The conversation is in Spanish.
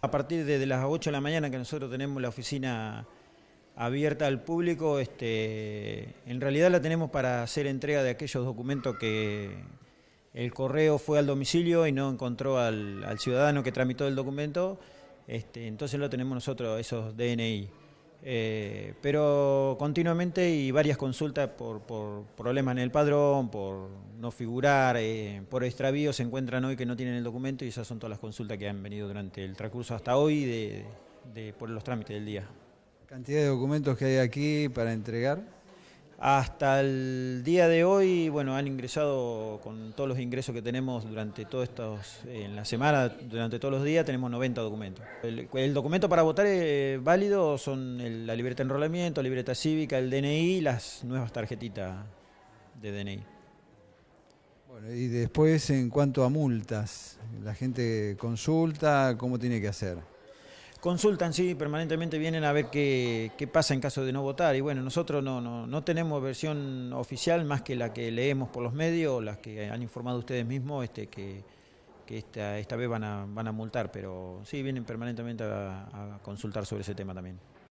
A partir de, las 8 de la mañana que nosotros tenemos la oficina abierta al público, este, en realidad la tenemos para hacer entrega de aquellos documentos que el correo fue al domicilio y no encontró al, ciudadano que tramitó el documento, este, entonces lo tenemos nosotros, esos DNI. Eh, pero continuamente y varias consultas por, problemas en el padrón, por no figurar, eh, por extravío se encuentran hoy que no tienen el documento y esas son todas las consultas que han venido durante el transcurso hasta hoy por los trámites del día. ¿Cantidad de documentos que hay aquí para entregar? Hasta el día de hoy, bueno, han ingresado con todos los ingresos que tenemos durante todos estos, en la semana, durante todos los días, tenemos 90 documentos. El, documento para votar es eh, válido son la libreta de enrolamiento, la libreta cívica, el DNI las nuevas tarjetitas de DNI. Bueno, y después en cuanto a multas, la gente consulta, ¿cómo tiene que hacer? consultan, sí, permanentemente vienen a ver qué, pasa en caso de no votar. Y bueno, nosotros no, no, no tenemos versión oficial más que la que leemos por los medios, las que han informado ustedes mismos este, que, esta, esta vez van a, van a multar, pero sí, vienen permanentemente a consultar sobre ese tema también.